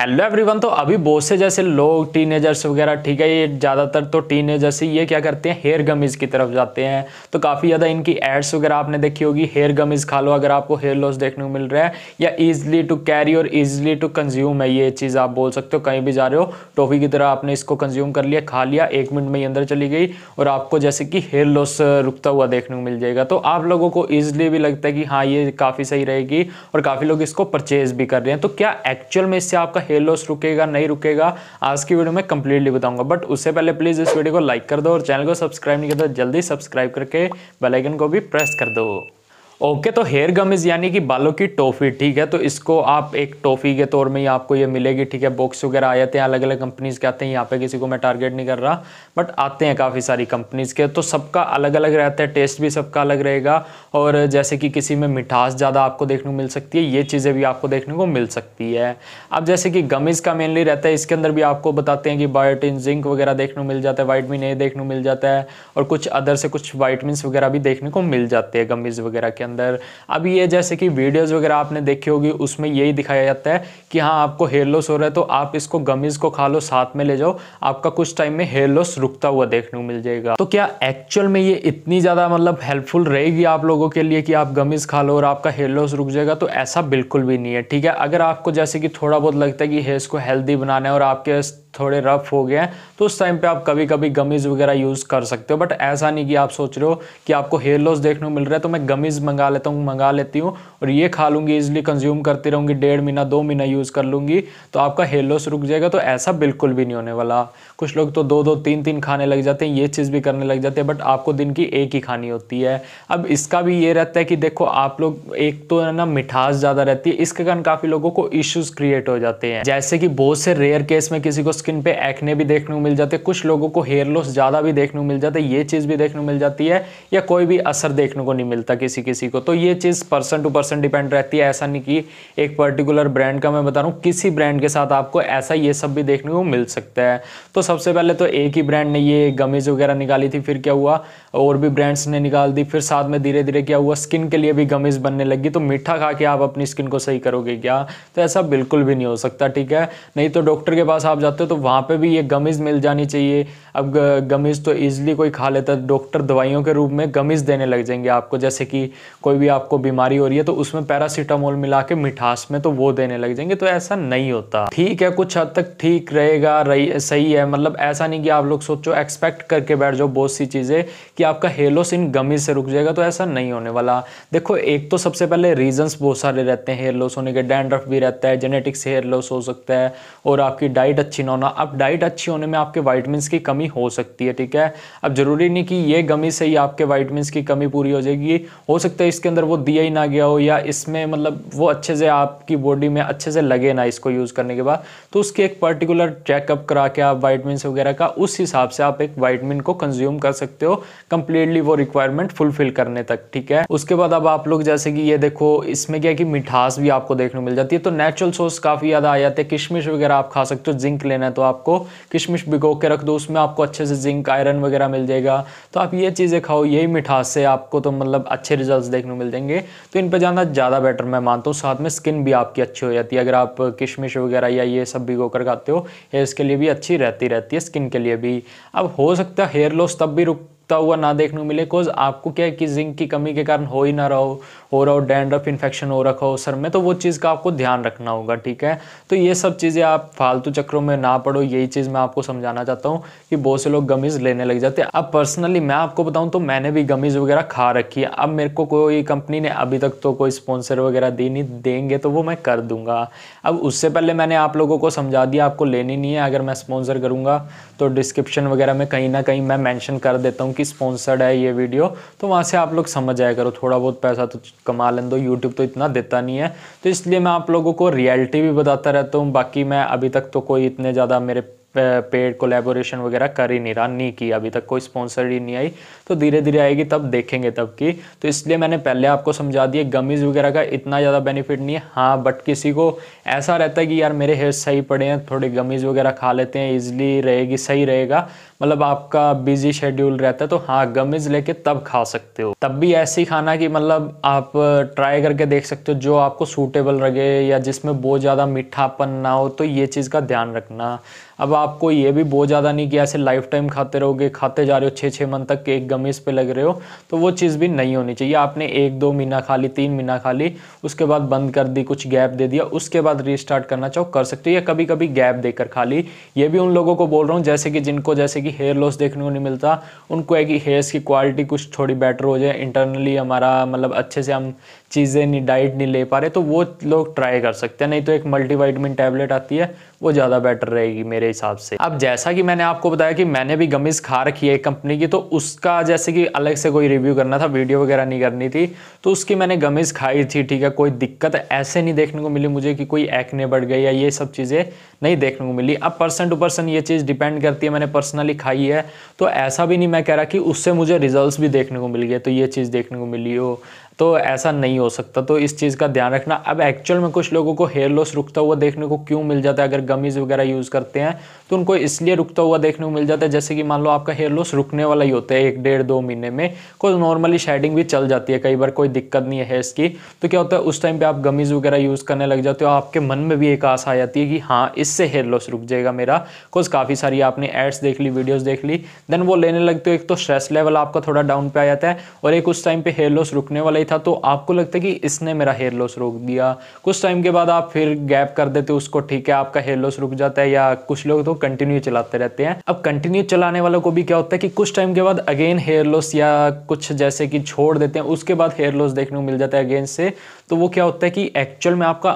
hello everyone तो अभी बहुत से जैसे लोग टीनेजर्स वगैरह ठीक है ये ज़्यादातर तो टीनेजर्स ही ये क्या करते हैं हेयर गमीज़ की तरफ जाते हैं तो काफ़ी ज़्यादा इनकी एड्स वगैरह आपने देखी होगी हेयर गमीज़ खा लो अगर आपको हेयर लॉस देखने को मिल रहा है या इजिली टू कैरी और इजिली टू कंज्यूम है ये चीज़ आप बोल सकते हो कहीं भी जा रहे हो टॉफ़ी की तरह आपने इसको कंज्यूम कर लिया खा लिया एक मिनट में ही अंदर चली गई और आपको जैसे कि हेयर लॉस रुकता हुआ देखने को मिल जाएगा तो आप लोगों को ईजिली भी लगता है कि हाँ ये काफ़ी सही रहेगी और काफ़ी लोग इसको परचेज़ भी कर रहे हैं तो क्या एक्चुअल में इससे आपका हेयर लॉस रुकेगा नहीं रुकेगा आज की वीडियो में कंप्लीटली बताऊंगा बट उससे पहले प्लीज़ इस वीडियो को लाइक कर दो और चैनल को सब्सक्राइब नहीं तो कर दो जल्दी सब्सक्राइब करके बेलाइकन को भी प्रेस कर दो ओके तो हेयर गम इज़ यानी कि बालों की टोफी ठीक है तो इसको आप एक टोफी के तौर में ही आपको ये मिलेगी ठीक है बॉक्स वगैरह आ जाते हैं अलग अलग कंपनीज़ के आते हैं यहाँ पे किसी को मैं टारगेट नहीं कर रहा बट आते हैं काफ़ी सारी कंपनीज़ के तो सबका अलग अलग रहता है टेस्ट भी सबका अलग रहेगा और जैसे कि किसी में मिठास ज़्यादा आपको देखने को मिल सकती है ये चीज़ें भी आपको देखने को मिल सकती है अब जैसे कि गमीज़ का मेनली रहता है इसके अंदर भी आपको बताते हैं कि बायोटिन जिंक वगैरह देखने को मिल जाता है वाइटमिन ए देखने को मिल जाता है और कुछ अदर से कुछ वाइटमिन वगैरह भी देखने को मिल जाते हैं गमीज़ वगैरह के अंदर अब ये जैसे कि वीडियोज़ वगैरह आपने देखी होगी उसमें यही दिखाया जाता है कि हाँ आपको हेयर लॉस हो रहा है तो आप इसको गमीज़ को खा लो साथ में ले जाओ आपका कुछ टाइम में हेयर लॉस रुकता हुआ देखने को मिल जाएगा तो क्या एक्चुअल में ये इतनी ज़्यादा मतलब हेल्पफुल रहेगी आप लोगों के लिए कि आप गमीज़ खा लो और आपका हेयर लॉस रुक जाएगा तो ऐसा बिल्कुल भी नहीं है ठीक है अगर आपको जैसे कि थोड़ा बहुत लगता है कि हेयर्स को हेल्दी बनाना है और आपके थोड़े रफ हो गए हैं तो उस टाइम पे आप कभी कभी गमीज़ वगैरह यूज़ कर सकते हो बट ऐसा नहीं कि आप सोच रहे हो कि आपको हेयर लॉस देखने को मिल रहा है तो मैं गमीज़ मंगा मंगा लेता हूँ मंगा लेती हूँ और ये खा लूँगी ईजिली कंज्यूम करती रहूँगी डेढ़ महीना दो महीना यूज़ कर लूँगी तो आपका हेलोस रुक जाएगा तो ऐसा बिल्कुल भी नहीं होने वाला कुछ लोग तो दो दो तीन तीन खाने लग जाते हैं ये चीज़ भी करने लग जाते हैं बट आपको दिन की एक ही खानी होती है अब इसका भी ये रहता है कि देखो आप लोग एक तो है ना मिठास ज़्यादा रहती है इसके कारण काफ़ी लोगों को इश्यूज़ क्रिएट हो जाते हैं जैसे कि बहुत से रेयर केस में किसी को स्किन पे एक्ने भी देखने को मिल जाते हैं कुछ लोगों को हेयर लॉस ज़्यादा भी देखने को मिल जाता है ये चीज़ भी देखने को मिल जाती है या कोई भी असर देखने को नहीं मिलता किसी किसी को तो ये चीज़ पर्सन टू पर्सन डिपेंड रहती है ऐसा नहीं कि एक पर्टिकुलर ब्रांड का मैं बता रहा हूँ किसी ब्रांड के साथ आपको ऐसा ये सब भी देखने को मिल सकता है तो सबसे पहले तो एक ही ब्रांड ने ये गमीज वगैरह निकाली थी फिर क्या हुआ और भी ब्रांड्स ने निकाल दी फिर साथ में धीरे धीरे क्या हुआ स्किन के लिए भी गमीज बनने लगी तो मीठा खा के आप अपनी स्किन को सही करोगे क्या तो ऐसा बिल्कुल भी नहीं हो सकता ठीक है नहीं तो डॉक्टर के पास आप जाते हो तो वहाँ पर भी ये गमीज मिल जानी चाहिए अब गमीज तो ईजिली कोई खा लेता डॉक्टर दवाइयों के रूप में गमीज देने लग जाएंगे आपको जैसे कि कोई भी आपको बीमारी हो रही है तो उसमें पैरासीटामोल मिला के मिठास में तो वो देने लग जाएंगे तो ऐसा नहीं होता ठीक है कुछ हद तक ठीक रहेगा रही सही है मतलब मतलब ऐसा नहीं कि आप लोग सोचो एक्सपेक्ट करके बैठ जाओ बहुत सी चीज़ें कि आपका हेलोस इन गमी से रुक जाएगा तो ऐसा नहीं होने वाला देखो एक तो सबसे पहले रीजंस बहुत सारे रहते हैं हेयर लॉस होने के डैंड्रफ भी रहता है जेनेटिक्स हेयर लॉस हो सकता है और आपकी डाइट अच्छी ना होना अब डाइट अच्छी होने में आपके वाइटमिन की कमी हो सकती है ठीक है अब ज़रूरी नहीं कि ये गमी से ही आपके वाइटमिन की कमी पूरी हो जाएगी हो सकता है इसके अंदर वो दिया ही ना गया हो या इसमें मतलब वो अच्छे से आपकी बॉडी में अच्छे से लगे ना इसको यूज़ करने के बाद तो उसके एक पर्टिकुलर चेकअप करा के आप वाइटमिन विटामिन वगैरह का उस हिसाब से आप एक वाइटमिन को कंज्यूम कर सकते हो कंप्लीटली वो रिक्वायरमेंट फुलफिल करने तक ठीक है उसके बाद अब आप लोग जैसे कि ये देखो इसमें क्या कि मिठास भी आपको देखने मिल जाती है तो नेचुरल सोर्स काफ़ी ज़्यादा आ जाते हैं किशमिश वगैरह आप खा सकते हो जिंक लेना है तो आपको किशमिश भिगो के रख दो उसमें आपको अच्छे से जिंक आयरन वगैरह मिल जाएगा तो आप ये चीज़ें खाओ यही मिठास से आपको तो मतलब अच्छे रिजल्ट देखने मिल जाएंगे तो इन पर जाना ज़्यादा बेटर मैं मानता हूँ साथ में स्किन भी आपकी अच्छी हो जाती है अगर आप किशमिश वगैरह या ये सब भिगो कर खाते हो हेयर इसके लिए भी अच्छी रहती रहती है स्किन के लिए भी अब हो सकता है हेयर लॉस तब भी रुक उठता हुआ ना देखने को मिले कोज आपको क्या है कि जिंक की कमी के कारण हो ही ना रहो हो रहा हो डैंड्रफ इन्फेक्शन हो रखा हो सर में तो वो चीज़ का आपको ध्यान रखना होगा ठीक है तो ये सब चीज़ें आप फालतू चक्रों में ना पड़ो यही चीज़ मैं आपको समझाना चाहता हूँ कि बहुत से लोग गमीज़ लेने लग जाते हैं अब पर्सनली मैं आपको बताऊँ तो मैंने भी गमीज़ वगैरह खा रखी है अब मेरे को कोई कंपनी ने अभी तक तो कोई स्पॉन्सर वगैरह दी नहीं देंगे तो वो मैं कर दूंगा अब उससे पहले मैंने आप लोगों को समझा दिया आपको लेनी नहीं है अगर मैं स्पॉन्सर करूँगा तो डिस्क्रिप्शन वगैरह में कहीं ना कहीं मैं मैंशन कर देता हूँ की स्पॉन्सर्ड है ये वीडियो तो वहाँ से आप लोग समझ आया करो थोड़ा बहुत पैसा तो कमा लें दो यूट्यूब तो इतना देता नहीं है तो इसलिए मैं आप लोगों को रियलिटी भी बताता रहता हूँ बाकी मैं अभी तक तो कोई इतने ज़्यादा मेरे पेड कोलेबोरेशन वगैरह कर ही नहीं रहा नहीं किया अभी तक कोई स्पॉन्सर ही नहीं आई तो धीरे धीरे आएगी तब देखेंगे तब की तो इसलिए मैंने पहले आपको समझा दिया गमीज़ वगैरह का इतना ज़्यादा बेनिफिट नहीं है हाँ बट किसी को ऐसा रहता है कि यार मेरे हेयर सही पड़े हैं थोड़े गमीज़ वगैरह खा लेते हैं ईजिली रहेगी सही रहेगा मतलब आपका बिजी शेड्यूल रहता है तो हाँ गमीज लेके तब खा सकते हो तब भी ऐसे खाना कि मतलब आप ट्राई करके देख सकते हो जो आपको सूटेबल लगे या जिसमें बहुत ज़्यादा मीठापन ना हो तो ये चीज़ का ध्यान रखना अब आपको ये भी बहुत ज़्यादा नहीं कि ऐसे लाइफ टाइम खाते रहोगे खाते जा रहे हो छः छः मंथ तक एक गमीज पे लग रहे हो तो वो चीज़ भी नहीं होनी चाहिए आपने एक दो महीना खा ली तीन महीना खा ली उसके बाद बंद कर दी कुछ गैप दे दिया उसके बाद रिस्टार्ट करना चाहो कर सकते हो या कभी कभी गैप देकर खा ली ये भी उन लोगों को बोल रहा हूँ जैसे कि जिनको जैसे कि हेयर लॉस देखने को नहीं मिलता उनको है कि हेयर्स की क्वालिटी कुछ थोड़ी बेटर हो जाए इंटरनली हमारा मतलब अच्छे से हम चीज़ें नहीं डाइट नहीं ले पा रहे तो वो लोग ट्राई कर सकते हैं नहीं तो एक मल्टीवाइटमिन टैबलेट आती है वो ज़्यादा बेटर रहेगी मेरे हिसाब से अब जैसा कि मैंने आपको बताया कि मैंने भी गमीज़ खा रखी है कंपनी की तो उसका जैसे कि अलग से कोई रिव्यू करना था वीडियो वगैरह नहीं करनी थी तो उसकी मैंने गमीज़ खाई थी ठीक है कोई दिक्कत ऐसे नहीं देखने को मिली मुझे कि कोई एक्ने बढ़ गई या ये सब चीज़ें नहीं देखने को मिली अब पर्सन टू पर्सन ये चीज़ डिपेंड करती है मैंने पर्सनली खाई है तो ऐसा भी नहीं मैं कह रहा कि उससे मुझे रिजल्ट भी देखने को मिल गए तो ये चीज़ देखने को मिली हो तो ऐसा नहीं हो सकता तो इस चीज़ का ध्यान रखना अब एक्चुअल में कुछ लोगों को हेयर लॉस रुकता हुआ देखने को क्यों मिल जाता है अगर गमीज़ वगैरह यूज़ करते हैं तो उनको इसलिए रुकता हुआ देखने को मिल जाता है जैसे कि मान लो आपका हेयर लॉस रुकने वाला ही होता है एक डेढ़ दो महीने में कोई नॉर्मली शेडिंग भी चल जाती है कई बार कोई दिक्कत नहीं है इसकी तो क्या होता है उस टाइम पर आप गमीज़ वगैरह यूज़ करने लग जाते हो आपके मन में भी एक आस आ जाती है कि हाँ इससे हेयर लॉस रुक जाएगा मेरा कुछ काफ़ी सारी आपने एड्स देख ली वीडियोज़ देख ली देन वो लेने लगते हो एक तो स्ट्रेस लेवल आपका थोड़ा डाउन पे आ जाता है और एक उस टाइम पर हेयर लॉस रुकने वाला ही था तो आपको लगता है कि इसने मेरा हेयर लॉस रोक दिया कुछ टाइम के बाद आप फिर गैप कर देते हो उसको ठीक है आपका हेयर लॉस रुक जाता है या कुछ लोग तो कंटिन्यू चलाते रहते हैं अब कंटिन्यू चलाने वालों को भी क्या होता है कि कुछ टाइम के बाद अगेन हेयर लॉस या कुछ जैसे कि छोड़ देते हैं उसके बाद हेयर लॉस देखने को मिल जाता है अगेन से तो वो क्या होता है कि एक्चुअल में आपका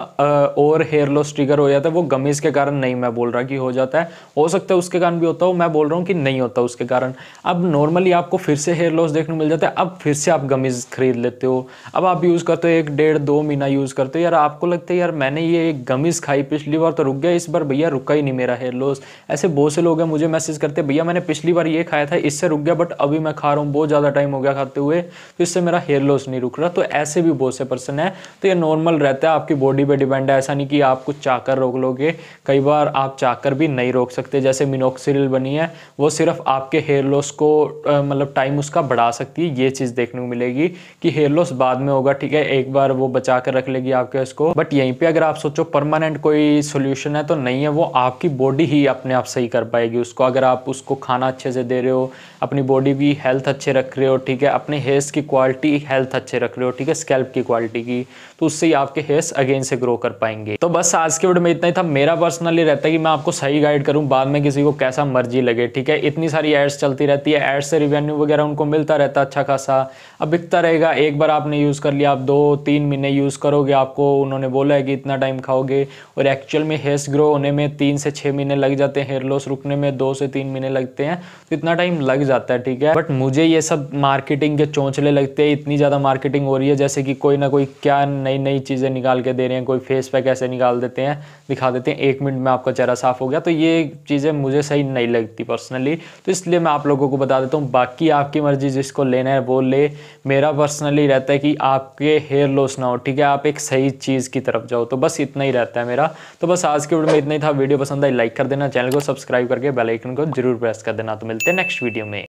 और हेयर लॉस ट्रिगर हो जाता है वो गमीज़ के कारण नहीं मैं बोल रहा कि हो जाता है हो सकता है उसके कारण भी होता हो मैं बोल रहा हूँ कि नहीं होता उसके कारण अब नॉर्मली आपको फिर से हेयर लॉस देखने मिल जाता है अब फिर से आप गमीज़ खरीद लेते हो अब आप यूज़ करते हो एक डेढ़ दो महीना यूज़ करते हो यार आपको लगता है यार मैंने ये एक गमीज़ खाई पिछली बार तो रुक गया इस बार भैया रुका ही नहीं मेरा हेयर लॉस ऐसे बहुत से लोग हैं मुझे मैसेज करते भैया मैंने पिछली बार ये खाया था इससे रुक गया बट अभी मैं खा रहा हूँ बहुत ज़्यादा टाइम हो गया खाते हुए तो इससे मेरा हेयर लॉस नहीं रुक रहा तो ऐसे भी बहुत से पर्सन है तो ये नॉर्मल रहता है आपकी बॉडी पे डिपेंड है ऐसा नहीं कि आप कुछ चाकर रोक लोगे कई बार आप चाकर भी नहीं रोक सकते जैसे मिनोक्सिल बनी है वो सिर्फ आपके हेयर लॉस को मतलब टाइम उसका बढ़ा सकती है ये चीज़ देखने को मिलेगी कि हेयर लॉस बाद में होगा ठीक है एक बार वो बचा कर रख लेगी आपके उसको बट यहीं पर अगर आप सोचो परमानेंट कोई सोल्यूशन है तो नहीं है वो आपकी बॉडी ही अपने आप सही कर पाएगी उसको अगर आप उसको खाना अच्छे से दे रहे हो अपनी बॉडी की हेल्थ अच्छे रख रहे हो ठीक है अपने हेयर्स की क्वालिटी हेल्थ अच्छे रख रहे हो ठीक है स्कैल्प की क्वालिटी की तो उससे ही आपके हेयर्स अगेन से ग्रो कर पाएंगे तो बस आज के वीडियो में इतना ही था मेरा पर्सनली रहता है कि मैं आपको सही गाइड करूँ बाद में किसी को कैसा मर्जी लगे ठीक है इतनी सारी एड्स चलती रहती है एड्स से रिवेन्यू वगैरह उनको मिलता रहता अच्छा खासा अब बिकता रहेगा एक बार आपने यूज़ कर लिया आप दो तीन महीने यूज़ करोगे आपको उन्होंने बोला है कि इतना टाइम खाओगे और एक्चुअल में हेयर्स ग्रो होने में तीन से छः महीने लग जाते हैं हेयर लॉस रुकने में दो से तीन महीने लगते हैं तो इतना टाइम लग जाता है ठीक है बट मुझे ये सब मार्केटिंग के चौंचले लगते हैं इतनी ज़्यादा मार्केटिंग हो रही है जैसे कि कोई ना कोई क्या क्या नई नई चीज़ें निकाल के दे रहे हैं कोई फेस पैक ऐसे निकाल देते हैं दिखा देते हैं एक मिनट में आपका चेहरा साफ़ हो गया तो ये चीज़ें मुझे सही नहीं लगती पर्सनली तो इसलिए मैं आप लोगों को बता देता हूँ बाकी आपकी मर्ज़ी जिसको लेना है वो ले मेरा पर्सनली रहता है कि आपके हेयर लॉस ना हो ठीक है आप एक सही चीज़ की तरफ जाओ तो बस इतना ही रहता है मेरा तो बस आज के वीडियो में इतना ही था वीडियो पसंद आई लाइक कर देना चैनल को सब्सक्राइब करके बेलाइकन को जरूर प्रेस कर देना तो मिलते हैं नेक्स्ट वीडियो में